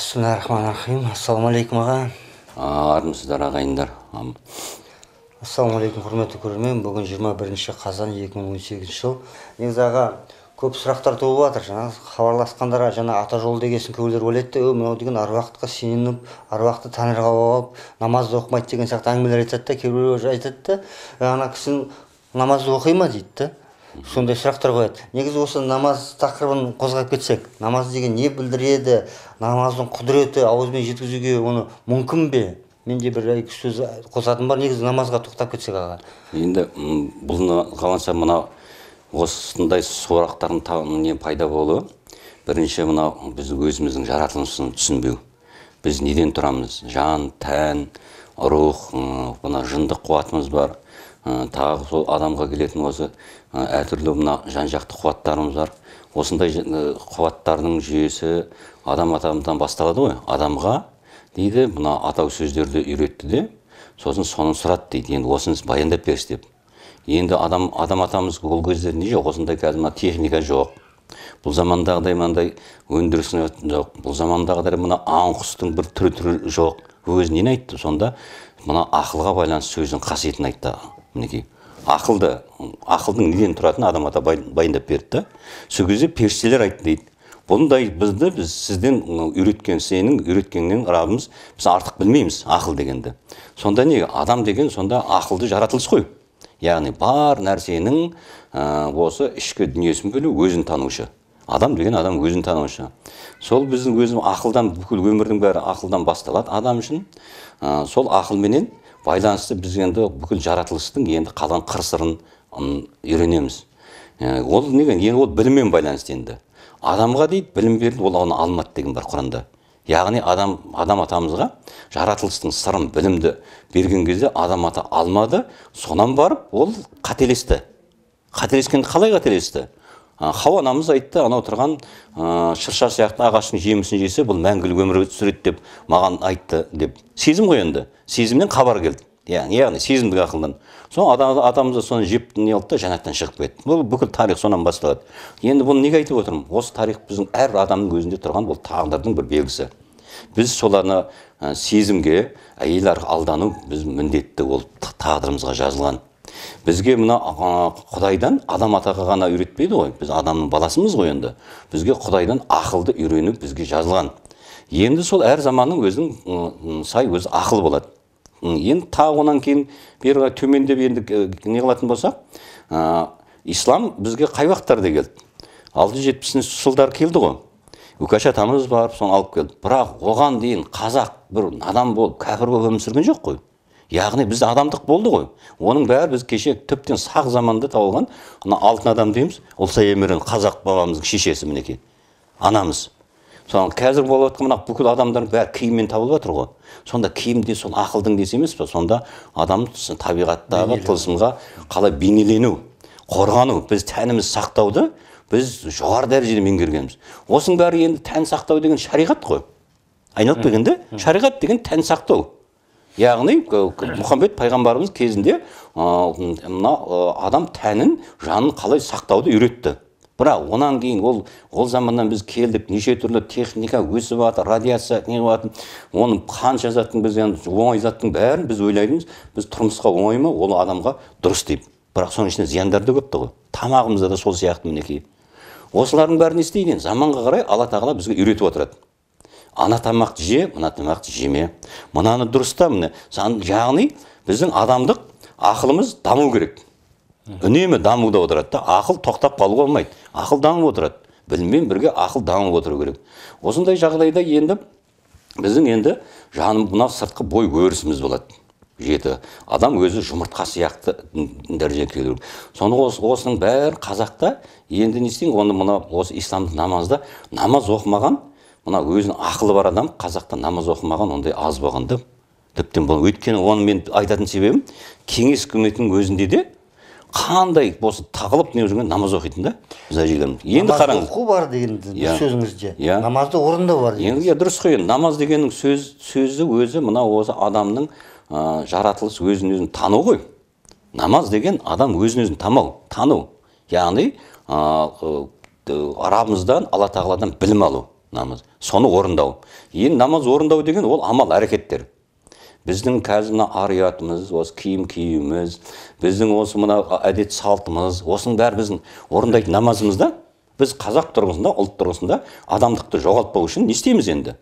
бисмиллахи ассалаумағалейкум аға армысыздар ағайындар ассалаумағалейкум құрметті көрермен бүгін 21 қазан 2018 жыл негізі аға көп сұрақтар туып жатыр жаңағы хабарласқандарға жаңа ата жолы дегенсің көбілер ойлайды да мынау деген аруақтыққа сеніп аруақты таңырға алып намазды оқымайды деген сияқты әңгімелер айтады да кейбіреулер айтады да ана кісінің намаз оқи ма дейді да сондай сұрақтар қояды негізі осы намаз тақырыбын қозғап кетсек намаз деген не білдіреді намаздың құдіреті ауызбен жеткізуге оны мүмкін бе менде бір екі сөз қосатыным бар негізі намазға тоқтап кетсек аға енді бұл мынау мына осындай сұрақтардың не пайда болуы бірінші мынау біз өзіміздің жаратылысын түсінбеу біз неден тұрамыз жан тән рух мына жындық қуатымыз бар тағы сол адамға келетін осы әртүрлі мына жан жақты қуаттарымыз бар осындай қуаттардың жүйесі адам атамдан басталады ғой адамға дейді мына атау сөздерді үйретті де сосын соны сұрады дейді енді осыны баяндап берші деп енді адам адам атамыз ол кезде не жоқ осындай қазір мына техника жоқ бұл замандағыдай мынандай өндіріс жоқ бұл замандағыдай мына аң құстың бір түрі түрі жоқ өзі нені айтты сонда мына ақылға байланысты сөздің қасиетін айтты мінекей ақылды ақылдың неден тұратынын адам ата баяндап берді да сол кезде періштелер айтты дейді бұндай бізді біз сізден үйреткен сенің үйреткеннен раббымыз біз артық білмейміз ақыл дегенді сонда не адам деген сонда ақылды жаратылыс қой яғни бар нәрсенің ә, осы ішкі дүниесін білу өзін танушы адам деген адам өзін танушы сол біздің өзім ақылдан бүкіл өмірдің бәрі ақылдан басталады адам үшін ә, сол ақылменен байланысты біз енді бүкіл жаратылыстың енді қалған қыр сырын үйренеміз ол неге ол біліммен байланысты енді адамға дейді білім берілді ол оны алмады деген бар құранда яғни адам адам атамызға жаратылыстың сырын білімді берген кезде адам ата алмады сонан барып ол қателесті қателескенде қалай қателесті хауа анамыз айтты анау тұрған шырша сияқты ағаштың жемісін жесе бұл мәңгілік өмір сүреді деп маған айтты деп сезім ғой енді сезімнен хабар келді яғни яғни сезімдік ақылдан сол атамыз да соны жеп не қылды да жәннаттан шығып кетті бұл бүкіл тарих сонан басталады енді бұны неге айтып отырмын осы тарих біздің әрбір адамның өзінде тұрған бұл тағдырдың бір белгісі біз соларны сезімге әйел арқылы алдану біз міндетті ол тағдырымызға жазылған бізге мына құдайдан адам атаға ғана үйретпейді ғой біз адамның баласымыз ғой енді бізге құдайдан ақылды үйрену бізге жазылған енді сол әр заманның өзінің сай өз ақыл болады енді тағы онан кейін бері төмендеп енді не қылатын болсақ ислам бізге қай уақыттарда келді алты жүз жетпісінші жылдар келді ғой үкаш атамыз барып соны алып келді бірақ оған дейін қазақ бір надан болып кәпір болып өмір сүрген жоқ қой яғни біз адамдық болды ғой оның бәрі біз кеше тіптен сақ заманда табылған мына алтын адам дейміз ұлсай қазақ бабамыздың шешесі мінекей анамыз соны қазір болып жатқан мына бүкіл адамдардың бәрі киіммен табылып жатыр ғой сонда киім де сол ақылдың десі емес пе сонда адам табиғаттағы тылсымға қалай бейнелену қорғану біз тәніміз сақтауды біз жоғары дәрежеде меңгергенбіз осының бәрі енді тән сақтау деген шариғат қой айналып келгенде шариғат деген тән сақтау яғни мұхаммед пайғамбарымыз кезінде мына адам тәнін жанын қалай сақтауды үйретті бірақ онан кейін ол ол заманнан біз келдік неше түрлі техника өсіп жатыр радиация оның оны қанша заттың біз енді оңай заттың бәрін біз ойлаймыз біз тұрмысқа оңай ма ол адамға дұрыс деп бірақ соның ішінде зияндар да көп та ғой тамағымызда да сол сияқты мінекей осылардың бәрін не істейді заманға қарай алла тағала бізге үйретіп отырады ана тамақты же мына тамақты жеме мынаны дұрыста міне яғни біздің адамдық ақылымыз даму керек үнемі дамуда отырады да ақыл тоқтап қалуға болмайды ақыл дамып отырады біліммен бірге ақыл дамып отыру керек осындай жағдайда енді біздің енді жаным мынау сыртқы бой өрісіміз болады жеті адам өзі жұмыртқа сияқты дәрежеге келу керек соны осының бәрі қазақта енді не істейін оны мынау осы исламдық намазда намаз оқымаған мына өзінің ақылы бар адам қазақта намаз оқымаған ондай аз болған да тіптен бол өйткені оны мен айтатын себебім кеңес үкіметінің өзінде де қандай болсын тағылып не жүрген намаз оқитын да мына енді қараңыз оқу бар деген иә. сөзіңізде иә yeah. намазды орындау бар енді иә дұрыс қой енді намаз дегеннің сөз, сөзі өзі мына осы адамның ә, жаратылыс өзін өзін тану ғой намаз деген адам өзін өзін тамау тану яғни ә, ә, ә, арабымыздан алла тағаладан білім алу намаз соны орындау енді намаз орындау деген ол амал әрекеттер біздің қазір мына ар ұятымыз осы киім киюіміз біздің осы мына әдет салтымыз осының бәрі біздің орындайтын намазымыз да біз қазақ тұрғысында ұлт тұрғысында адамдықты жоғалтпау үшін не істейміз енді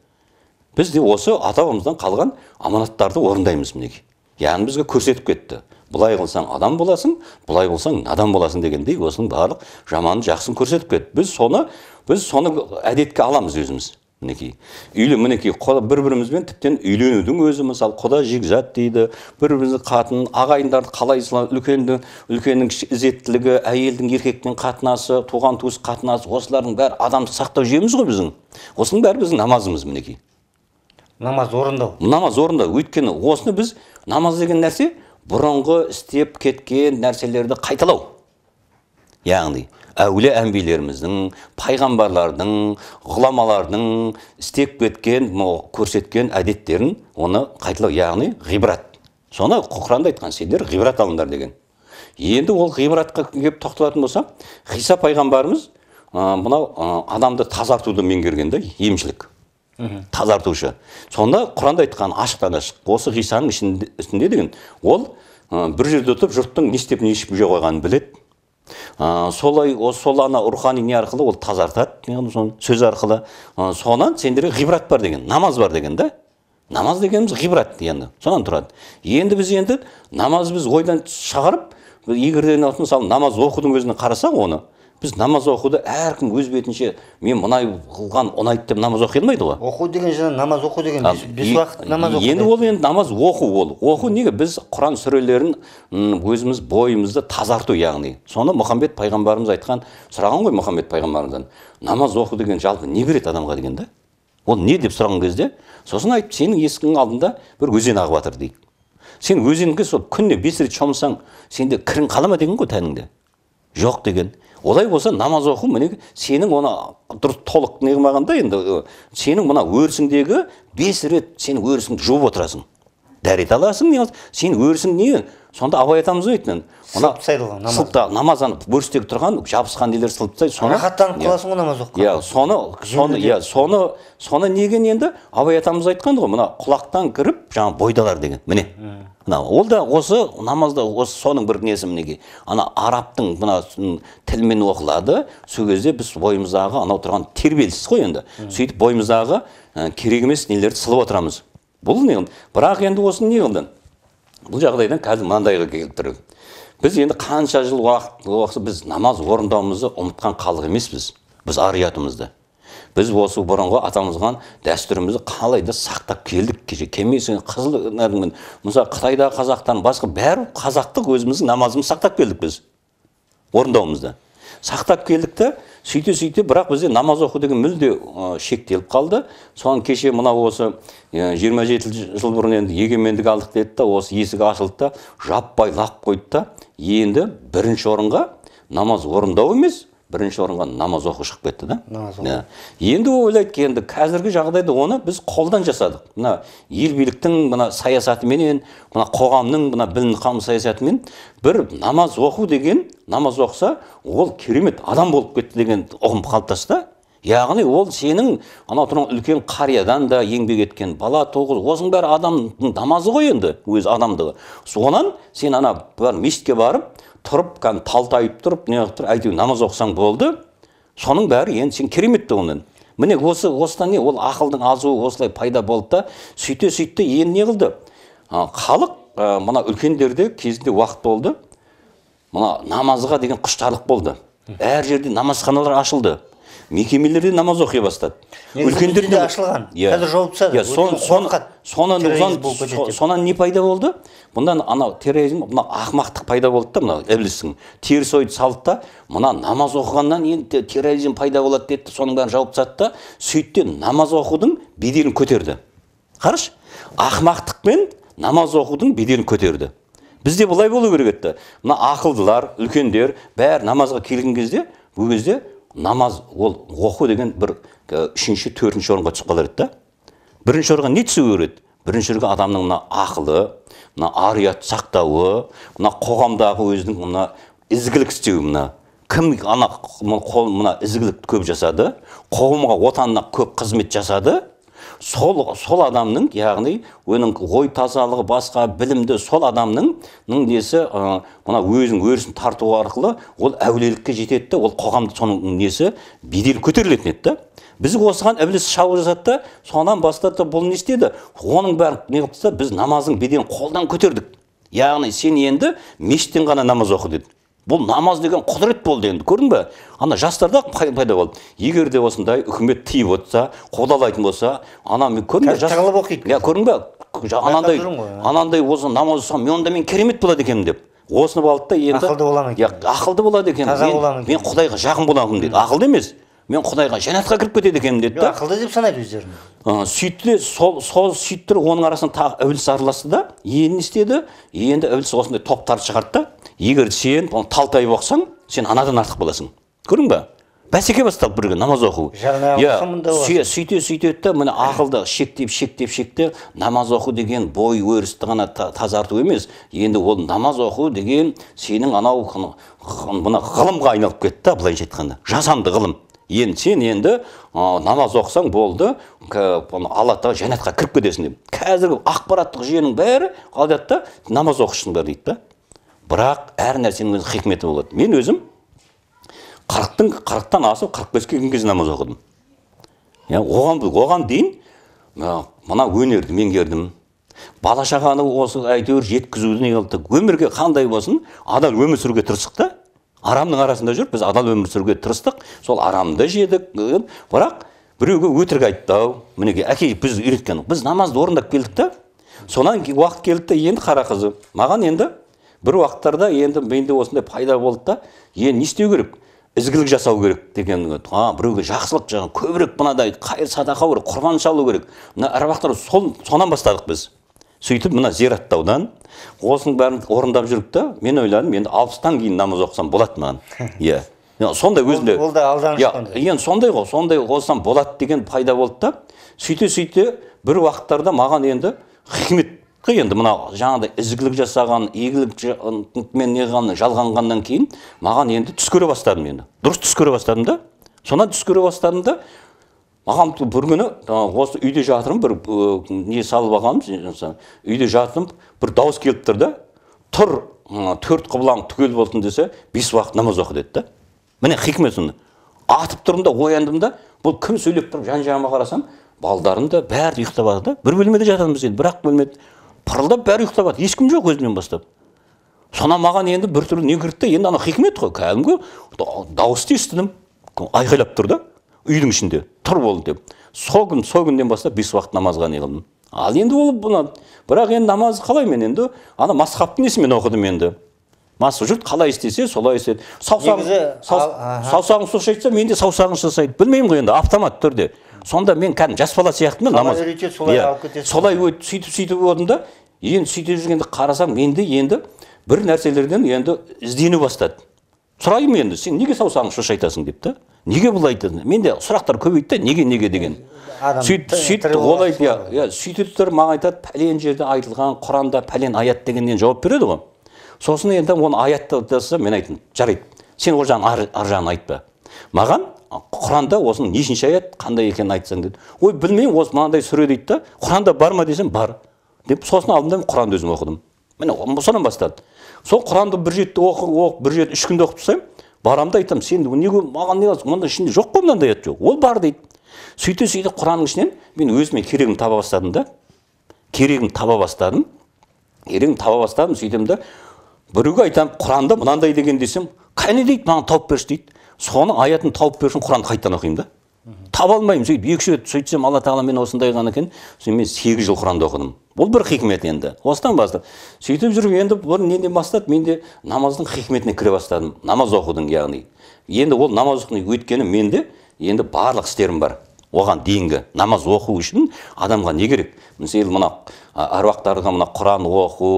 біз де осы ата бабамыздан қалған аманаттарды орындаймыз мінекей яғни бізге көрсетіп кетті былай қылсаң адам боласың былай болсаң надан боласың дегендей осының барлық жаманын жақсыны көрсетіп кетті біз соны біз соны әдетке аламыз өзіміз мінекей үйлі мінекей бір бірімізбен тіптен үйленудің өзі мысалы құда жекжат дейді бір біріміздің қатын ағайындарды қалай үлкенді үлкеннің ізеттілігі әйелдің еркектің қатынасы туған туыс қатынасы осылардың бәрі адамды сақтау жүйеміз ғой біздің осының бәрі біздің намазымыз мінекей намаз орындау намаз орындау өйткені осыны біз намаз деген нәрсе бұрынғы істеп кеткен нәрселерді қайталау яғни әуле әмбилеріміздің пайғамбарлардың ғұламалардың істеп кеткен көрсеткен әдеттерін оны қайталау яғни ғибрат соны құранда айтқан сендер ғибрат алыңдар деген енді ол ғибратқа келіп тоқталатын болса, ғиса пайғамбарымыз мынау адамды тазартуды меңгерген да емшілік тазартушы сонда құранда айтқан ашықтан ашық осы ғисаның ішінде, деген ол бір жерде тұрып жұрттың не істеп не ішіп жеп қойғанын біледі ә, солай сол ана рухани не арқылы ол тазартады соны сөз арқылы ә, сонан сендерге ғибрат бар деген намаз бар деген да намаз дегеніміз ғибрат енді содан тұрады енді біз енді намаз біз ойдан шығарып егерде мысалы намаз оқудың өзіне қарасақ оны біз намаз оқуды әркім өз бетінше мен мынай қылған ұнайды деп намаз оқи алмайды ғой оқу деген жаңа намаз оқу деген бес, уақыт намаз оқу енді ол енді намаз оқу ол оқу неге біз құран сүрелерін өзіміз бойымызды тазарту яғни соны мұхаммед пайғамбарымыз айтқан сұраған ғой мұхаммед пайғамбарымыздан намаз оқу деген жалпы не береді адамға деген да ол не деп сұраған кезде сосын айтып сенің есігіңнің алдында бір өзен ағып жатыр дейді сен өзенге сол күніне бес рет шомылсаң сенде кірің қала ма деген ғой тәніңде жоқ деген олай болса намаз оқу мінек сенің оны дұрыс толық неғымағанда енді сенің мына өрісіңдегі бес рет сен өрісіңді жуып отырасың дәрет аласың не сен өрісің не сонда абай атамыз өйтінен мына сылыпта намаз бөрістегі тұрған жабысқан нелер сылып тастайды соны рахаттанып иә. қаласың ғой намаз оқыған иә соны соны иә соны соны неген енді абай атамыз айтқан ғой мына құлақтан кіріп жаңағы бойдалар деген міне мына ол да осы намазда осы соның бір несі мінекей ана арабтың мына тілімен оқылады сол кезде біз бойымыздағы анау тұрған тербеліс қой енді сөйтіп бойымыздағы керек емес нелерді сылып отырамыз бұл не бірақ енді осы не қылды бұл жағдайдан қазір мынандайға келіп тұр біз енді қанша жыл уақыт уақыт біз намаз орындауымызды ұмытқан халық емеспіз біз ар ұятымызды біз осы бұрынғы атамызған дәстүрімізді қалай да сақтап келдік кеше кемесін қызыл нәрмен мысалы қытайдағы қазақтан басқа бәрі қазақтық өзіміздің намазымызды сақтап келдік біз орындауымызды сақтап келдік та сөйте сөйте бірақ бізде намаз оқу деген мүлде шектеліп қалды соған кеше мынау осы жиырма жыл бұрын енді егемендік алдық деді да осы есік ашылды да жаппай лақ қойды да енді бірінші орынға намаз орындау емес бірінші орынға намаз оқу шығып кетті да иә. енді ол ойлайды енді қазіргі жағдайда оны біз қолдан жасадық мына ел биліктің мына саясатыменен мына қоғамның мына білім қам саясатымен бір намаз оқу деген намаз оқса ол керемет адам болып кетті деген ұғым қалыптасты яғни ол сенің анау тұрған үлкен қариядан да еңбек еткен бала туғыз осының бәрі адамның намазы ғой енді өз адамдығы Сонан сен ана бар мешітке барып тұрып кәдімгі талтайып тұрып неғып тұрып әйтеуір намаз оқысаң болды соның бәрі енді сен керемет міне осы осыдан не ол ақылдың азуы осылай пайда болды да сөйте сөйтті енді не қылды халық мына үлкендерде кезінде уақыт болды мына намазға деген құштарлық болды әр жерде намазханалар ашылды мекемелерде намаз оқи бастады үлкендер ашылған иә қазір тастады иә сонан не пайда болды бұнда анау терроризм мына ақымақтық пайда болды да мынау іблістің теріс ойды салды да мына намаз оқығаннан енді терроризм пайда болады деді соның бәрін жауып тастады да сөйтті намаз оқудың беделін көтерді қарашы ақымақтықпен намаз оқудың беделін көтерді бізде былай болу керек еді мына ақылдылар үлкендер бәрі намазға келген кезде ол кезде намаз ол оқу деген бір үшінші төртінші орынға түсіп қалар еді да бірінші орынға не түсу керек еді біріншілігі адамның мына ақылы мына ар ұят сақтауы мына қоғамдағы өзінің мына ізгілік істеуі мына кім ана мына ізгілікті көп жасады қоғамға отанына көп қызмет жасады сол, сол адамның яғни оның ой тазалығы басқа білімді сол адамның несі мына өзінің өрісін тарту арқылы ол әулиелікке жетеді ол қоғамды соның несі беделі көтерілетін еді да біз осыған ібіліс шабу жасады да содан бастады да бұл не істеді оның бәрін не қылды біз намаздың беделін қолдан көтердік яғни сен енді мешіттен ғана намаз оқы деді бұл намаз деген құдірет болды енді көрдің ба ана жастарда пайда болды егер де осындай үкімет тиіп отырса қудалайтын болса ана мен көрдің бе тығылып оқиды иә көрдің ба анандай иә. анандай осы намаз оқысам мен онда мен керемет болады екенмін деп осыны алды да енді ақылды боламын иә ақылды болады екенмін мен, мен құдайға жақын боламын деді ақылды емес мен құдайға жәннатқа кіріп кетеді екенмін деді да ақылды деп санайды өздерін сөйтті де сол сол сөйтіп тұрып оның арасына тағы ібіліс араласты да енді не істеді енді ібіліс осындай топтарды шығарды да егер сен талтай оқысаң сен анадан артық боласың көрдің ба бәсеке басталды бірге намаз оқу иә сөйте сөйтеді да міне ақылды шектеп шектеп шектеп намаз оқу деген бой өрісті ғана тазарту емес енді ол намаз оқу деген сенің анау мына ғылымға айналып кетті да былайша айтқанда жасанды ғылым енді сен енді ә, намаз оқысаң болды алла тағала жәннатқа кіріп кетесің деп қазіргі ақпараттық жүйенің бәрі айтады да намаз оқысың дейді да бірақ әр нәрсенің өз хикметі болады мен өзім қырықтың қырықтан асып қырық беске келген кезде намаз оқыдым иә оған оған дейін мына өнерді меңгердім бала шағаны осы әйтеуір жеткізуді не қылдық өмірге қандай болсын адам өмір сүруге тырыстық та арамның арасында жүріп біз адал өмір сүруге тырыстық сол арамды жедік бірақ біреуге өтірік айттау мінекей әке біз үйреткен біз намазды орындап келдік та содан уақыт келді де енді қара қызы маған енді бір уақыттарда енді менде осындай пайда болды да енді не істеу керек ізгілік жасау керек деген а біреуге жақсылық жаңағы көбірек мынадай қайыр садақа керек құрбан шалу керек мына әруақтар сол сонан бастадық біз сөйтіп мына зираттаудан осының бәрін орындап жүрдік та мен ойладым енді алпыстан кейін намаз оқысам болады маған иә сондай өзімде ол алданыш иә, енді сондай ғой сондай оқысам болады деген пайда болды да сөйте сөйте бір уақыттарда маған енді хикмет қой енді мына жаңағыдай ізгілік жасаған игілікмен неған жалғанғаннан кейін маған енді түс көре бастадым енді дұрыс түс көре бастадым да содан түс көре бастадым да ағам бір күні осы үйде жатырмын бір не салып алғанбыз үйде жатырмын бір дауыс келіп тұр да тұр төрт құбылаң түгел болсын десе бес уақыт намаз оқы деді да міне хикмет сонда атып тұрдым да ояндым да бұл кім сөйлеп тұр жан жағыма қарасам балдарым да бәрі ұйықтап жатыр да бір бөлмеде жатамыз енді бір ақ бөлмеде пырылдап бәрі ұйықтап жатыр ешкім жоқ өзімнен бастап сонан маған енді біртүрлі не кірді да енді анау хикмет қой кәдімгі дауысты естідім айқайлап тұр да үйдің ішінде тұр бол деп сол күн сол күннен бастап бес уақыт намазға не қылдым ал енді ол бұны бірақ енді намаз қалай мен енді ана масхабтың несімен оқыдым енді жұрт қалай істесе солай істеді саусағын саусағын сусай айтса мен де саусағын жасайды білмеймін ғой енді автомат түрде сонда мен кәдімгі жас бала сияқтымын намаз солай иә. алып кетесің солай сөйтіп сөйтіп болдым да енді сөйтіп жүргенде қарасам менде енді бір нәрселерден енді іздену бастады сұраймын енді сен неге саусағыңды шошайтасың айтасың деп та неге бұлай айтасың менде сұрақтар көбейді да неге неге деген сөйтіп сөйтіп ол иә сөйтіп маған айтады пәлен жерде айтылған құранда пәлен аят дегеннен жауап береді ғой сосын енді оны аятты жазса мен айттым жарайды сен ол жағын ар, ар жағын айтпа маған құранда осының нешінші аят қандай екенін айтсаң деді ой білмеймін осы мынандай сүре дейді да құранда бар ма десем бар деп сосын алдым да құранды өзім оқыдым міне содан бастады сол құранды бір жетті оқып оқып бір жеті үш күнде оқып тастаймын барамын да айтамын сен неге маған не мында ішінде жоқ қой мынандай аят жоқ ол бар дейді сөйте сөйте құранның ішінен мен өзіме керегімді таба бастадым да керегімді таба бастадым керегімді таба бастадым сөйтемін да біреуге айтамын құранда мынандай деген десем қане дейді маған тауып берші дейді соның аятын тауып беру үшін құранды қайтадан оқимын да таба алмаймын сөйтіп екі үш рет сөйтсем алла тағала мені осындай қылған екен сонымен мен сегіз жыл құранды оқыдым бұл бір хикмет енді осыдан бастап сөйтіп жүріп енді бұрын неден бастады менде намаздың хикметіне кіре бастадым намаз оқудың яғни енді ол намаз оқудың өйткені менде енді барлық істерім бар оған дейінгі намаз оқу үшін адамға не керек мысалы мына аруақтарға мына құран оқу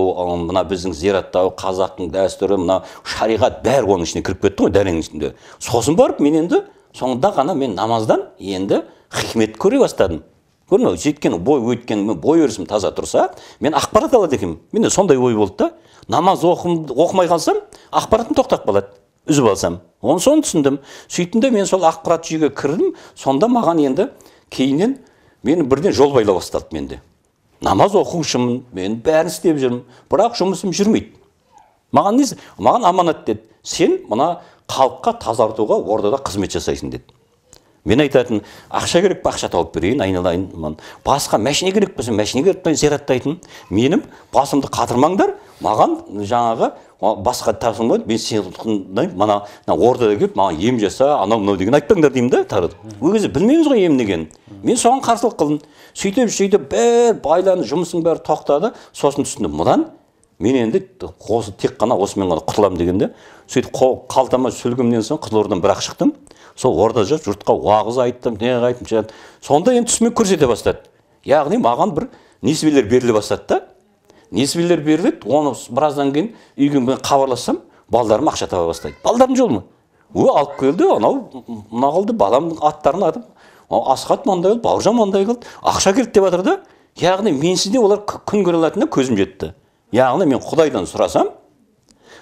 мына біздің зираттау қазақтың дәстүрі мына шариғат бәрі оның ішіне кіріп кетті ғой дәнеңнің ішінде сосын барып мен енді соңында ғана мен намаздан енді хикмет көре бастадым көрдің ба бой өйткені бой өрісім таза тұрса мен ақпарат алады екенмін менде сондай ой болды да намаз оқым, оқымай қалсам ақпаратым тоқтап қалады үзіп алсам оны соны түсіндім сөйттім мен сол ақпарат жүйеге кірдім сонда маған енді кейіннен мені бірден жол байла басталды менде намаз оқушымын мен бәрін істеп жүрмін бірақ жұмысым жүрмейді маған не маған аманат деді сен мына халыққа тазартуға ордада қызмет жасайсың деді мен айтатын ақша керек па ақша тауып берейін айналайын басқа машина керек болса машина керек па зираттайтын менім басымды қатырмаңдар маған жаңағы басқа болды. мен сен мана ордада келіп маған ем жаса анау мынау деген айтпаңдар деймін да тары ол кезде білмейміз ғой ем деген. мен соған қарсылық қылдым сөйтіп сөйтіп бәрі байланыс жұмысың бәрі тоқтады сосын түсіндім мыдан мен енді осы тек қана осымен ғана құтыламын дегенде сөйтіп қалтама сүлгімнен соң қызылордадан бірақ шықтым сол орда жүріп жұртқа уағыз айттым не айттым сонда енді түсімен көрсете бастады яғни маған бір несібелер беріле бастады да несібелер беріледі оны біраздан кейін үйге мен хабарлассам балдарым ақша таба бастайды балдарым жолы о алып келді анау мына қылды баламның аттарын атып асхат мынандай қылды бауыржан мынандай қылды ақша келді деп жатыр да яғни менсіз де олар күн көре алатынына көзім жетті яғни мен құдайдан сұрасам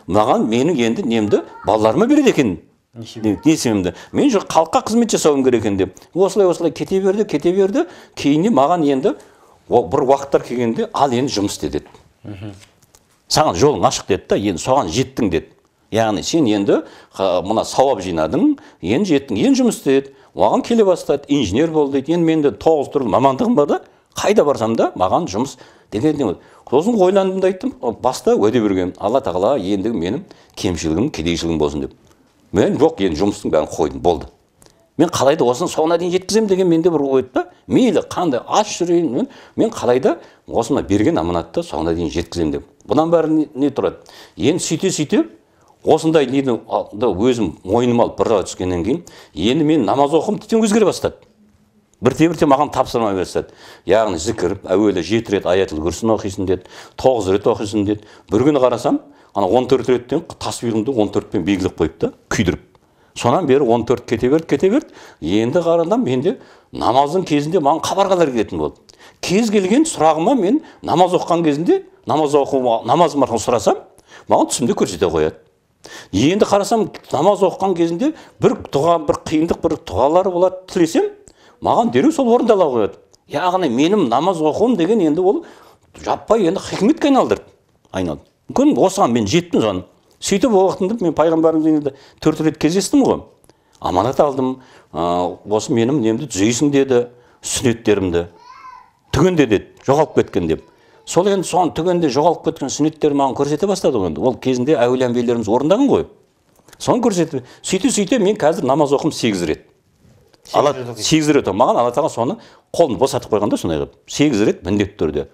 маған менің енді немді балаларыма береді екен не себебімді мен же халыққа қызмет жасауым керек екен деп осылай осылай кете берді кете берді кейіннен маған енді о, бір уақыттар келгенде ал енді жұмыс істе деді саған жолың ашық деді да енді соған жеттің деді яғни сен енді мына сауап жинадың енді жеттің енді жұмыс істе деді оған келе бастады инженер бол дейді енді менде тоғыз түрлі мамандығым бар да қайда барсам да маған жұмыс дегенде сосын ойландым да айттым баста уәде бергенмін алла тағала ендігі менің кемшілігім кедейшілігім болсын деп мен жоқ енді жұмыстың бәрін қойдым болды мен да осыны соңына дейін жеткіземін деген менде бір ой да мейлі қандай аш жүрейін мен, мен қалайда осына берген аманатты соңына дейін жеткіземін деп бұдан бәрі не, не тұрады енді сөйте сөйте осындай нені өзім мойныма алып бір түскеннен кейін енді мен намаз оқуым тіптен өзгере бастады бірте бірте маған тапсырма бастады яғни зікір әуелі жеті рет аятыл күрсін оқисың деді тоғыз рет оқисың деді бір күні қарасам ана он төрт реттен тас он төртпен белгілеп қойыпты күйдіріп сонан бері 14 кете берді кете берді енді қарадым менде намаздың кезінде маған хабарғалар келетін болды кез келген сұрағыма мен намаз оқыған кезінде намаз оқу намазым арқылы сұрасам маған түсімде көрсете қояды енді қарасам намаз оқыған кезінде бір дұға бір қиындық бір дұғалар болады тілесем маған дереу сол орындала қояды яғни менің намаз оқуым деген енді ол жаппай енді хикметке айналдырды айналды мүмкін осыған мен жеттім соған сөйтіп ол уақытында мен пайғамбарымыз енді төрт рет кездестім ғой аманат алдым ә, осы менің немді түзейсің деді сүннеттерімді түгенде деді жоғалып кеткен деп сол енді соған түгенде жоғалып кеткен сүннеттерді маған көрсете бастады ғой енді ол кезінде әулие әмбиелеріміз орындаған ғой соны көрсетіп сөйте сөйте мен қазір намаз оқым сегіз рет сегіз рет маған алла тағала соны қолымды босатып қойған да сондай қылып сегіз рет міндетті түрде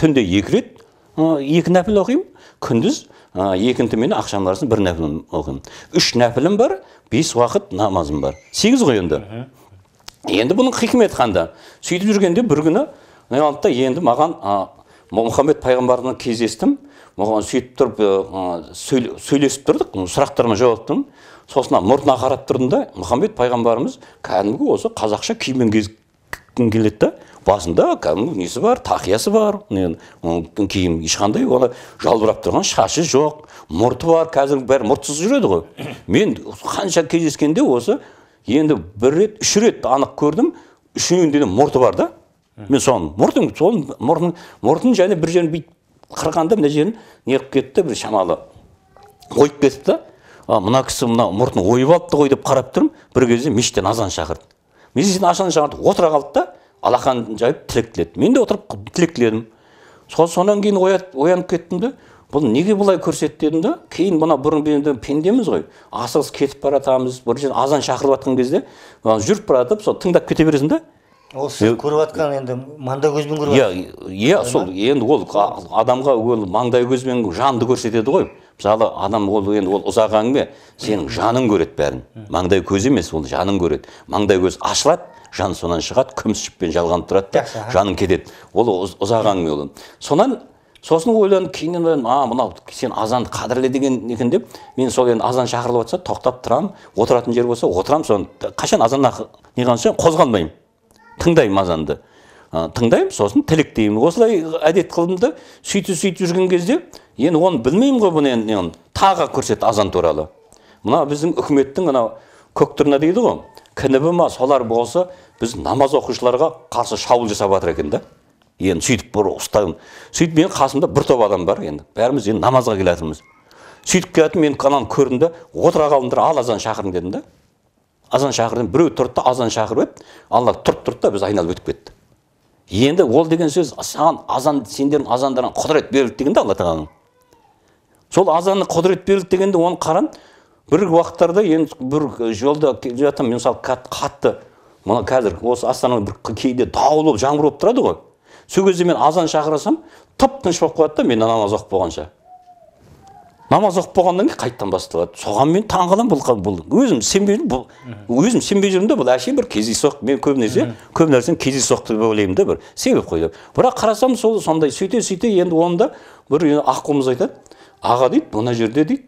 түнде екі рет екі нәпіл оқимын күндіз екінті мен ақшам арасында бір нәпіл оқимын үш нәпілім бар бес уақыт намазым бар сегіз ғой енді енді бұның хикметі қанда сөйтіп жүргенде бір күні да енді маған мұхаммед пайғамбарының кездестім маған сөйтіп тұрып сөйлесіп тұрдық сұрақтарыма тұрдым сосын мұртына қарап тұрдым да мұхаммед пайғамбарымыз кәдімгі осы қазақша күймен келетті. келеді да басында кәдімгі несі бар тақиясы бар киім ешқандай оны жалбырап тұрған шашы жоқ мұрты бар қазір бәрі мұртсыз жүреді ғой мен қанша кездескенде осы енді бір рет үш рет анық көрдім үшеуінде де мұрты бар да мен соны мұртын сол мұртын мұртын және бір жерін бүйтіп қырғанда мына жерін неғып кетті бір шамалы ойып кетті да а мына кісі мына мұртын ойып алыпты ғой деп қарап тұрмын бір кезде мешіттен азан шақырды мешіттен азан шақырды отыра қалды да алақан жайып тілек тіледі мен де отырып тілек тіледім сол сонан кейін оянып кеттім де бұл неге бұлай көрсетті дедім да кейін мына бұрын енді пендеміз ғой асығыс кетіп бара жатамыз біріншіден азан шақырып жатқан кезде жүріп бара жатып сол тыңдап кете бересің да ол сіз көріп жатқан енді маңдай көзбен көріп иә иә сол енді ол адамға ол маңдай көзбен жанды көрсетеді ғой мысалы адам ол енді ол ұзақ әңгіме сенің жаның көреді бәрін маңдай көз емес ол жаның көреді маңдай көз ашылады жан сонан шығады күміс жіппен жалғанып тұрады да жаның кетеді ол ұзақ әңгіме ол сонан сосын ойланып кейіннен ойладым а мынау сен азанды қадірле деген екен деп мен сол енді азан шақырылып жатса тоқтап тұрамын отыратын жер болса отырамын соны қашан азан неғаннан қозғалмаймын тыңдаймын азанды тыңдаймын сосын тілектеймін осылай әдет қылдым да сөйтіп сөйтіп жүрген кезде енді оны білмеймін ғой бұны енді тағы көрсетті азан туралы мына біздің үкіметтің анау көк тұрна дейді ғой кінібі ма солар болса біз намаз оқушыларға қарсы шабуыл жасап жатыр екен да енді сөйтіп бір ұстадым сөйтіп менің қасымда бір топ адам бар енді бәріміз енді намазға келе жатырмыз сөйтіп келе жатып мен ананы көрдім да отыра қалыңдар ал азан шақырың дедім да азан шақырдым біреу тұрды да азан шақырып еді алла тұрып тұрды да біз айналып өтіп кетті енді ол деген сөз саған азан сендердің азандарыңа құдірет берілді деген да алла тағаланың сол азанның құдірет берілді дегенде оны қараң бір уақыттарда енді бір э, жолда келе жатамын мен мысалы қатты мына қазір осы астанада бір кейде дауыл болып жаңбыр болып тұрады ғой сол кезде мен азан шақырсам тып тыныш болып қалады да мен намаз оқып болғанша намаз оқып болғаннан кейін қайтадан басталады соған мен қаламын бұл, бұл өзім сенбей бұл өзім сенбей жүрмін да бұл әшейін бір кездейсоқ мен көбінесе көп нәрсені кездейсоқ деп ойлаймын да бір себеп қой деп бірақ қарасам сол сондай сөйте сөйте енді оны да бір э, аққуымыз айтады аға дейді мына жерде дейді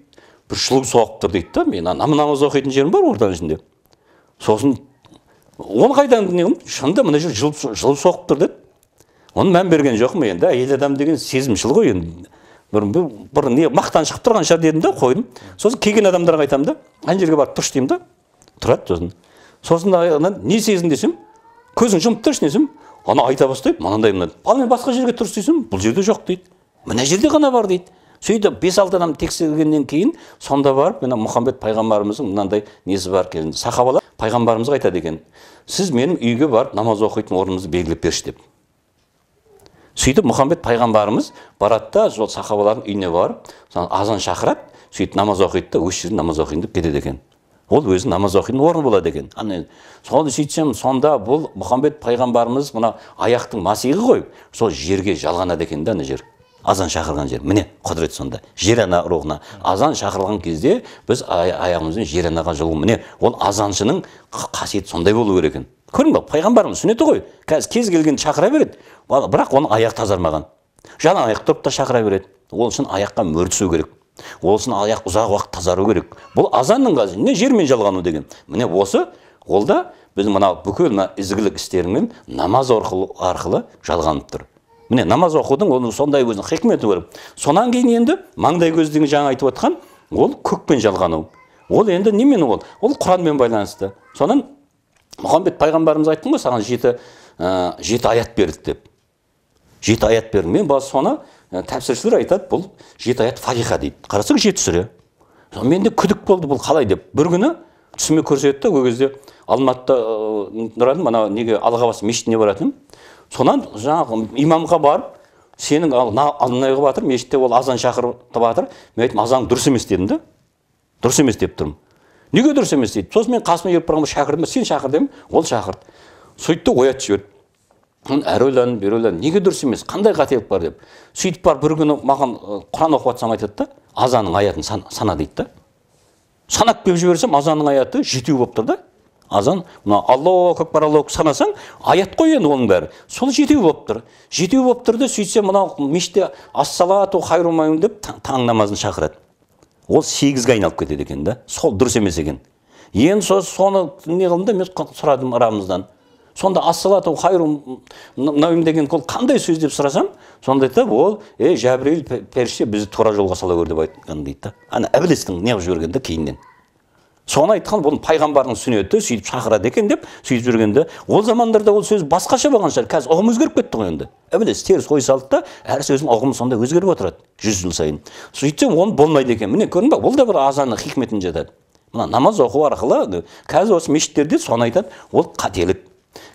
бір шылым соғып тұр дейді да мен намаз оқитын жерім бар ортаның ішінде сосын ол қайдан не шынында мына жер жылып жылып соғып тұр деді оны мән берген жоқпын енді әйел адам деген сезімшіл ғой енді бір, бір, не мақтан шығып тұрған шығар дедім да қойдым сосын келген адамдарға айтамын да ана жерге барып тұршы деймін да тұрады сосын сосын не сездің десем көзіңді жұмып тұршы десем ана айта бастайды мынандай мынандай ал мен басқа жерге тұршы десем бұл жерде жоқ дейді мына жерде ғана бар дейді сөйтіп бес алты адам тексергеннен кейін сонда барып мына мұхаммед пайғамбарымыздың мынандай несі бар екен сахабалар пайғамбарымызға айтады екен сіз менің үйге барып намаз оқитын орнымызды белгілеп берші деп сөйтіп мұхаммед пайғамбарымыз барады да сол сахабалардың үйіне барып азан шақырады сөйтіп намаз оқиды да осы жерде намаз оқиын деп кетеді екен ол өзі намаз оқитын орны болады екен ана соны сөйтсем сонда бұл мұхаммед пайғамбарымыз мына аяқтың масиғы ғой сол жерге жалғанады екен да ана жер азан шақырған жер міне құдірет сонда жер ана рухына азан шақырылған кезде біз аяғымызбен жер анаға жылу міне ол азаншының қасиеті сондай болу керек екен көрдің ба пайғамбарымыз сүннеті ғой қазір кез келген шақыра береді бірақ оның аяқ тазармаған Жана аяқ тұрып та шақыра береді ол үшін аяққа мөр түсу керек ол үшін аяқ ұзақ уақыт тазару керек бұл азанның қазір міне жермен жалғану деген міне осы ол да біз мына бүкіл мына ізгілік істерімен намаз арқылы жалғанып тұр міне намаз оқудың оның сондай өзінің хикметі бар содан кейін енді маңдай көздің жаңа айтып отқан ол көкпен жалғану ол енді немен ол ол құранмен байланысты сонан мұхаммед пайғамбарымыз айттым ғой саған жеті ә, жеті аят берді деп жеті аят берді мен бас соны ә, тәпсіршілер айтады бұл жеті аят фатиха дейді қарасаң жеті сүре менде күдік болды бұл қалай деп бір күні түсіме көрсетті ол кезде алматыда нұран мына неге алғабас мешітіне баратынмын сонан жаңағы имамға барып сенің мындай қылып жатыр мешітте ол азан шақырып жатыр мен айттым азан дұрыс емес дедім да дұрыс емес деп тұрмын неге дұрыс емес дейді сосын мен қасыма келіп тұрған шақырдым сен шақыр дедім ол шақырды сөйтті оятып жіберді әрі ойланып бері ойланып неге дұрыс емес қандай қателік бар деп сөйтіп барып бір күні маған құран оқып жатсам айтады да азанның аятын сана дейді да санап келіп жіберсем азанның аяты жетеу болып тұр да азан мына аллау акбар аллаху санасаң аят қой енді оның бәрі сол жетеу болып тұр жетеу болып тұр да сөйтсе мынау мешітте ассалату хайрумайм деп таң намазын шақырады ол сегізге айналып кетеді екен да сол дұрыс емес екен енді со, соны не қылдым да мен сұрадым арамыздан сонда ассалату хайру наим деген ол қандай сөз деп сұрасам сонда айтты ол ей жәбірейіл періште бізді тура жолға сала көр деп айтқан дейді да ана әбілестің неғып жіберген да кейіннен соны айтқан бұны пайғамбардың сүннеті сөйтіп шақырады екен деп сөйтіп жүргенде ол замандарда ол сөз басқаша болған шығар қазір ұғым өзгеріп кетті ғой енді міне ә, теріс ой салды да әр сөздің ұғымы сондай өзгеріп отырады жүз жыл сайын сөйтсем оны болмайды екен міне көрдің ба ол да бір азанның хикметіне жатады мына намаз оқу арқылы қазір осы мешіттерде соны айтады ол қателік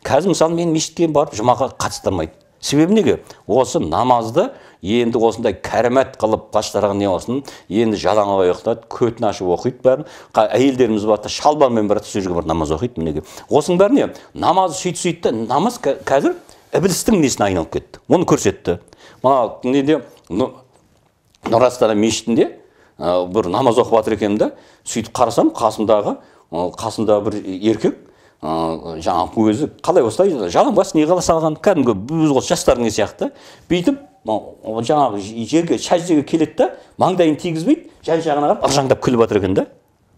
қазір мысалы мен мешітке барып жұмаға қатыстырмайды себебі неге осы намазды енді осындай кәрімат қылып қастарға не болсын енді жалаң ұйықтады көтін ашып оқиды бәрін әйелдеріміз барады да шалбармен барады сол жерге барып намаз оқиды мінекей осының бәрі не намаз сөйтіп сөйтті намаз қазір ібілістің несіне айналып кетті оны көрсетті мына неде нұр астана мешітінде бір намаз оқып жатыр екенмін да сөйтіп қарасам қасымдағы қасында бір еркек ә, жаңағы өзі қалай осылай жалаңбас не қыла салған кәдімгі біз осы жастардың сияқты бүйтіп жаңағы жерге сәждеге келеді да маңдайын тигізбейді жан жағына қарап ыржаңдап күліп жатыр екен да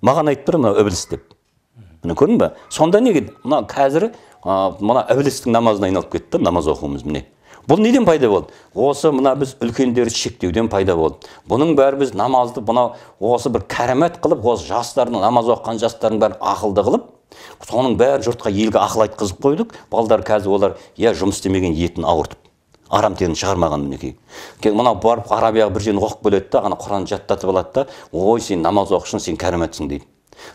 маған айтып тұр мынау ібіліс деп міне көрдің ба сонда неге мына қазір мына ібілістің намазына айналып кетті намаз оқуымыз міне бұл неден пайда болды осы мына біз үлкендерді шектеуден пайда болды бұның бәрі біз намазды мынау осы бір кәрамат қылып осы жастардың намаз оқыған жастардың бәрін ақылды қылып соның бәрін жұртқа елге ақыл айтқызып қойдық балдар қазір олар иә жұмыс істемеген етін ауыртып арам терін шығармаған мінекей кейін мынау барып арабияға бір жерін оқып келеді да ана құранды жаттатып алады да ой сен намаз оқышың сен кәрәмәтсің дейді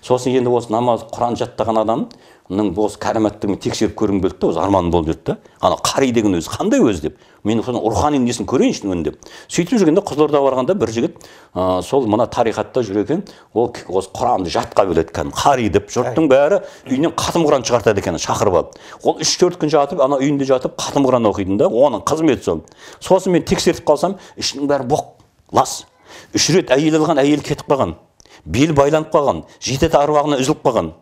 сосын енді осы намаз құран жаттаған адамның осы кәраматтығын тексеріп көргім келді да өзі арманым болды деді да ана қари деген өзі қандай өзі деп мен соның рухани несін көрейінші шынымен деп сөйтіп жүргенде қызылордаға барғанда бір жігіт ә, сол мына тарихатта жүр екен ол осы құранды жатқа біледі кәдімгі қари деп жұрттың бәрі үйінен қатым құран шығартады екен шақырып алып ол үш төрт күн жатып ана үйінде жатып қатым құран оқитын да оның қызметі сол сосын мен тексертіп қалсам ішінің бәрі боқ лас үш рет әйел алған әйел кетіп қалған белі байланып қалған жеті тарбағына үзіліп қалған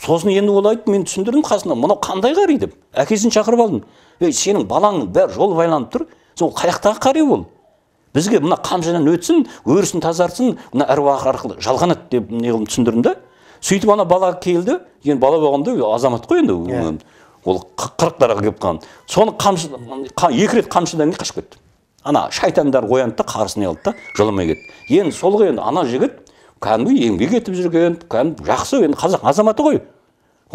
сосын енді ол айтты мен түсіндірдім қасына мынау қандай қари деп әкесін шақырып алдым ей сенің балаңның бәрі жол байланып тұр сол қай жақтағы қари ол бізге мына қамшыдан өтсін өрісін тазартсын мына әруақ арқылы жалғанады деп не түсіндірдім да сөйтіп ана бала келді енді бала болғанда азамат қой енді иә. ол қырықтарға келіп қалған соны қамшы екі рет қамшыдан кейін қашып кетті ана шайтандар оянды да қарысын қылды да жоламай кетті енді сол ғой енді ана жігіт кәдімгі еңбек етіп жүрген кәдімгі жақсы енді қазақ азаматы ғой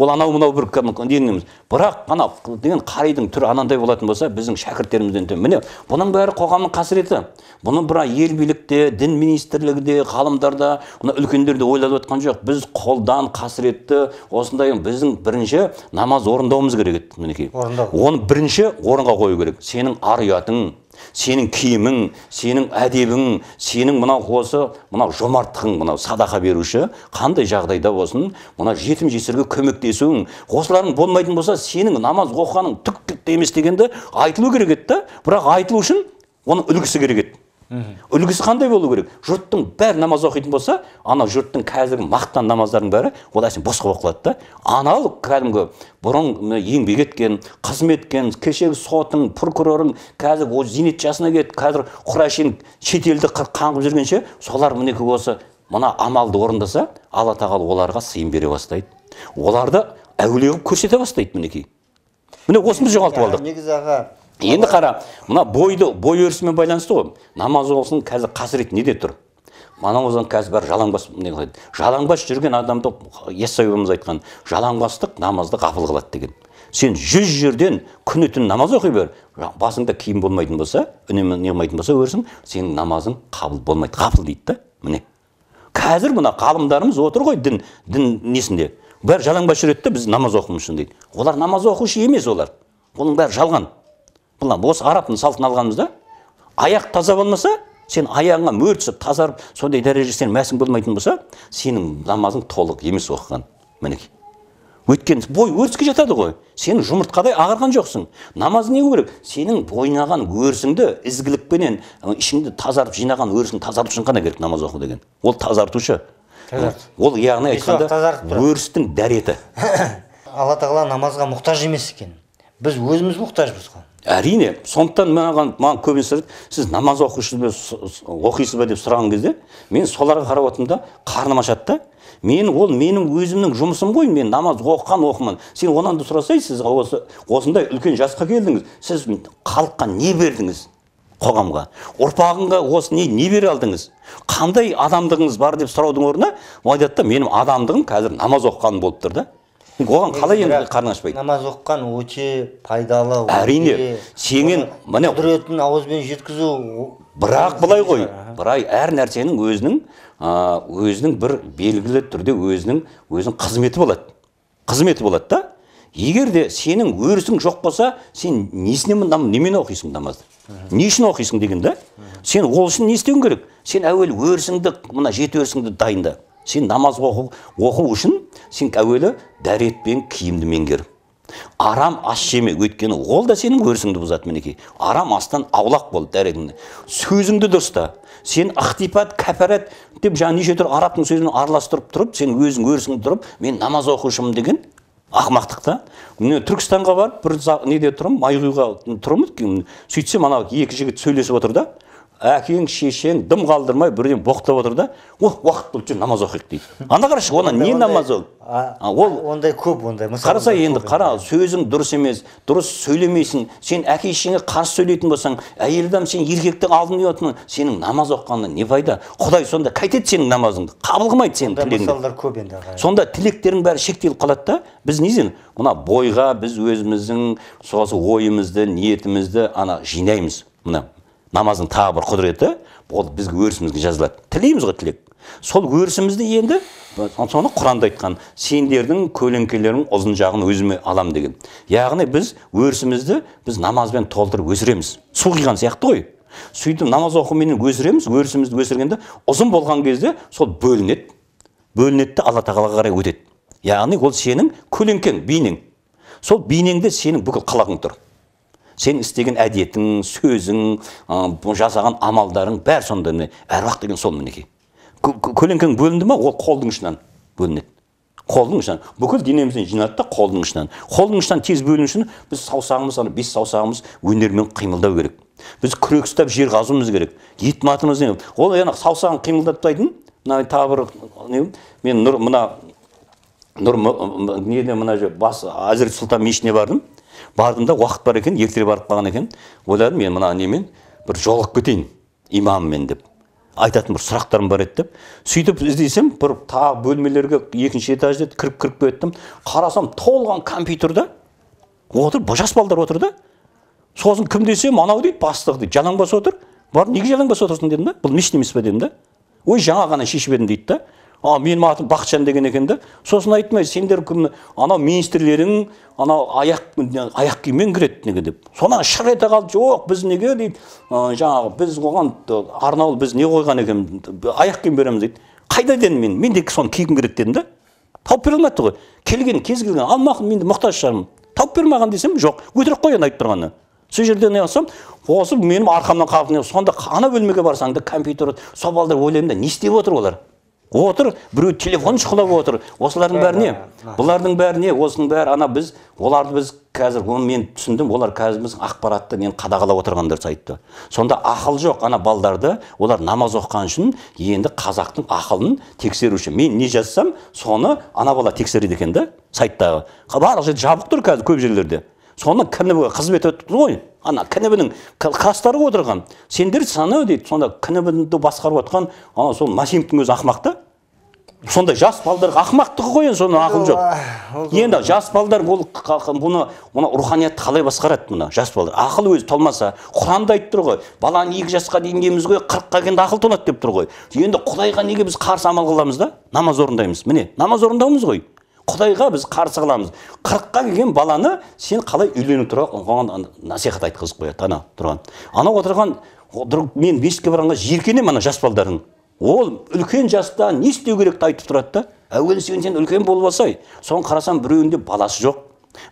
ол анау мынау бір дегеніміз бірақ ана деген қарайдың түрі анандай болатын болса біздің шәкірттерімізден төмен міне бұның бәрі қоғамның қасіреті бұны бір ел билікте дін министрлігінде ғалымдарда мына үлкендер де ойлап жатқан жоқ біз қолдан қасіретті осындай біздің бірінші намаз орындауымыз керек еді мінекей оны бірінші орынға қою керек сенің ар ұятың сенің киімің сенің әдебің сенің мынау осы мынау жомарттығың мынау садақа беруші қандай жағдайда болсын мына жетім жесірге көмектесуің осыларың болмайтын болса сенің намаз оқығаның түк түк те емес дегенді айтылу керек еді бірақ айтылу үшін оның үлгісі керек еді үлгісі қандай болу керек жұрттың бәрі намаз оқитын болса анау жұрттың қазіргі мақтан намаздардың бәрі ол әсен босқа қалады да анау кәдімгі бұрын еңбек еткен қызмет еткен кешегі сотың прокурорың қазір ол зейнет жасына кетіп қазір құрашын шетелді қаңғып жүргенше солар мінекі осы мына амалды орындаса алла тағала оларға сыйым бере бастайды оларды әулие қылып көрсете бастайды мінекей міне осыны біз жоғалтып алдық негізі аға енді қара мына бойды бой өрісімен байланысты ғой намаз осының қазір қасірет неде тұр манауыздан қазір бәрі жалаңбас жалаңбас жүрген адамды яссауи бабамыз айтқан жалаңбастық намазды ғапыл қылады деген сен жүз жерден күні түні намаз оқи бер басыңда киім болмайтын болса үнемі неғылмайтын болса өрісің сенің намазың қабыл болмайды ғапыл дейді да міне қазір мына ғалымдарымыз отыр ғой дін дін несінде бәрі жалаңбас жүреді да біз намаз оқуымыз үшін дейді олар намаз оқушы емес олар оның бәрі жалған мына осы арабтың салтын да аяқ таза болмаса сен аяғыңа мөр түсіп тазарып сондай дәрежеде сен мәсің болмайтын болса сенің намазың толық емес оқыған мінекей өйткені бой өріске жатады ғой сен жұмыртқадай ағарған жоқсың намаз не керек сенің бойнаған өрісіңді ізгілікпенен ішіңді тазартып жинаған өрісіңді тазарту үшін ғана керек намаз оқу деген ол тазартушы ол яғни айтқанда өрістің дәреті алла тағала намазға мұқтаж емес екен біз өзіміз мұқтажбыз ғой әрине сондықтан маған маған көбінесе сіз намаз оқисыз ба оқисыз ба деп сұраған кезде мен соларға қарап отырмын да қарным ашады да мен ол менің өзімнің жұмысым ғой мен намаз оқыған оқыман сен онан да сұрасай сіз осы осындай үлкен жасқа келдіңіз сіз халыққа не бердіңіз қоғамға ұрпағыңға осы не, не бере алдыңыз қандай адамдығыңыз бар деп сұраудың орнына ол айтады да менің адамдығым қазір намаз оқығаным болып тұр да оған қалай енді қарның ашпайды намаз оқыған өте пайдалы әрине сенен міне құдіретін ауызбен жеткізу бірақ былай ғой бірай әр нәрсенің өзінің өзінің бір белгілі түрде өзінің өзінің қызметі болады қызметі болады да егер де сенің өрісің жоқ болса сен несіне немен оқисың намазды не үшін оқисың деген да сен ол үшін не істеуің керек сен әуелі өрісіңді мына жеті өрісіңді дайында сен намаз оқу, оқу үшін сен әуелі дәретпен пен киімді меңгер арам ас жеме өйткені ол да сенің өрісіңді бұзады мінекей арам астан аулақ бол дәретіңді сөзіңді дұрыста сен ықтипат кәпәрат деп жаңағы неше түрлі арабтың сөзін араластырып тұрып сен өзің өрісіңді тұрып мен намаз оқушымын деген ақымақтық та міне түркістанға барып бір неде тұрмын майқұйға тұрмын сөйтсем анау екі жігіт сөйлесіп отыр да әкең шешең дым қалдырмай бірден боқтап отыр да о уақыт болып жүр намаз оқиық дейді ана қарашы оны не намаз ол ол ондай көп ондай қараса енді қара сөзің дұрыс емес дұрыс сөйлемейсің сен әке шешеңе қарсы сөйлейтін болсаң әйел адам сен еркектің алдын ұятын сенің намаз оқығаннан не пайда құдай сонда қайтеді сенің намазыңды қабыл қылмайды сенің тілегіңді мысалдар көп енді сонда тілектерің бәрі шектеліп қалады да біз неден мына бойға біз өзіміздің сосын ойымызды ниетімізді ана жинаймыз мына намаздың тағы бір құдіреті ол бізге өрісімізге жазылады тілейміз ғой тілек сол өрісімізді енді соны құранда айтқан сендердің көлеңкелерің ұзын жағын өзіме алам деген яғни біз өрісімізді біз намазбен толтырып өсіреміз су құйған сияқты ғой сөйтіп намаз оқуменен өсіреміз өрісімізді өсіргенде ұзын болған кезде сол бөлінеді бөлінеді де алла тағалаға қарай өтеді яғни ол сенің көлеңкең бейнең сол бейнеңде сенің бүкіл қылығың тұр сен істеген әдетің сөзің ә, жасаған амалдарың бәрі сонда міне әруақ деген сол мінекей көлеңкең бөлінді ма ол қолдың ішінен бөлінеді қолдың ішінен бүкіл денемізден жинады да қолдың ішінен қолдың ішінен тез бөліну үшін біз саусағымыз ана бес саусағымыз өнермен қимылдау керек біз күрек ұстап жер қазуымыз керек ет матымыз не ол ана саусағын қимылдатып мына тағы не мен нұр мына нұр неде мына жер бас әзірет сұлтан мешітіне бардым бардым да уақыт бар екен ертерек барып қалған екен ойладым мен мына немен бір жолығып кетейін имаммен деп айтатын бір сұрақтарым бар еді деп сөйтіп іздесем бір тағы бөлмелерге екінші этажда кіріп кіріп кеттім қарасам толған компьютер да отыр жас балдар отыр да сосын кім десем анау дейді бастық дейді жалаңбас отыр бар неге жалаңбас отырсың дедім да бұл мешіт емес пе дедім да ой жаңа ғана шешіп едім дейді да а менің атым бақытжан деген екен да сосын айтмай сендер кім анау министрлерің анау аяқ аяқ киіммен кіреді неге деп содан шыр ете қалды жоқ біз неге дейді жаңағы біз оған арнаулы біз не қойған екен аяқ киім береміз дейді қайда дедім мен мен де соны кигім келеді дедім да тауып бере алмайды ғой келген кез келген ал мақұл мен мұқтаж шығармын тауып бер маған десем жоқ өтірік қой енді айтып тұрғаны сол жерде не қылсам осы менің арқамнан қағып сонда ана бөлмеге барсаң да компьютер сол балдар ойлаймын да не істеп отыр олар отыр біреу телефон шұқылап отыр осылардың бәріне, бұлардың бәрі осының бәрі ана біз оларды біз қазір оны мен түсіндім олар қазір біз ақпаратты мен қадағалап отырғандар сайтты сонда ақыл жоқ ана балдарды олар намаз оқыған үшін енді қазақтың ақылын үшін. мен не жазсам соны ана бала тексереді екен да сайттағы барлық жер жабық тұр қазір көп жерлерде соны кінібіге қызмет тұр ғой ана ның қастары отырған сендер сана дейді сонда кінібінді басқарып отқан ана сол масимовтың өзі ақымақ та сондай жас балдар ақымақтығы ғой енді соны ақыл жоқ енді жас балдар бұл бұны мына руханиятты қалай басқарады мына жас балдар ақыл өзі толмаса құранда айтып тұр ғой баланы екі жасқа дейін дейміз ғой қырыққа келгенде ақыл толады деп тұр ғой енді құдайға неге біз қарсы амал қыламыз да намаз орындаймыз міне намаз орындауымыз ғой құдайға біз қарсы қыламыз қырыққа келген баланы сен қалай үйлену туралы оған насихат айтқызып қояды ана тұрған анау отырған мен мешітке барғанға жиіркенемін ана жас балдардың ол үлкен жаста не істеу керекті айтып тұрады да әуелі сен сен үлкен болып алсай соны қарасаң біреуінде баласы жоқ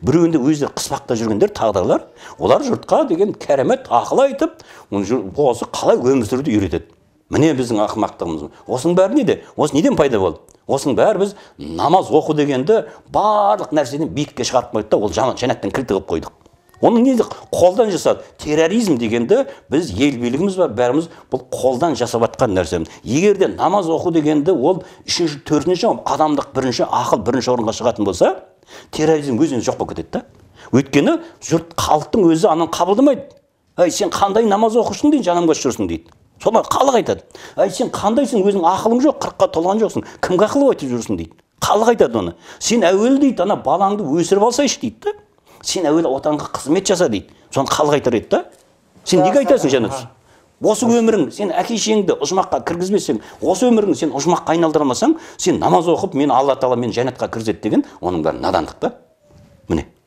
біреуінде өздері қыспақта жүргендер тағдырлар олар жұртқа деген керемет ақыл айтып оны қалай өмір сүруді үйретеді міне біздің ақымақтығымыз осының бәрі неде осы неден пайда болды осының бәрі біз намаз оқу дегенді барлық нәрседен биікке шығарып қойдық та ол жәннаттың кілті қылып қойдық оны не қолдан жасады терроризм дегенді біз ел билігіміз бар бәріміз бұл қолдан жасап жатқан нәрсе егер де намаз оқу дегенді ол үшінші төртінші адамдық бірінші ақыл бірінші орынға шығатын болса терроризм өзінен жоқ болып кетеді да өйткені жұрт халықтың өзі ананы қабылдамайды әй сен қандай намаз оқушысың дейді жаным жүрсің дейді солар халық айтады әй сен қандайсың өзің ақылың жоқ қырыққа толған жоқсың кімге ақыл айтып жүрсің дейді халық айтады оны сен әуелі дейді ана балаңды өсіріп алсайшы дейді да сен әуелі отанға қызмет жаса дейді соны халық айтар еді да сен неге айтасың осы өмірің сен әке шешеңді ұжмаққа кіргізбесең осы өміріңді сен ұжмаққа айналдыра сен намаз оқып мен алла тағала мені жәннатқа кіргізеді деген оның бәрі надандық та міне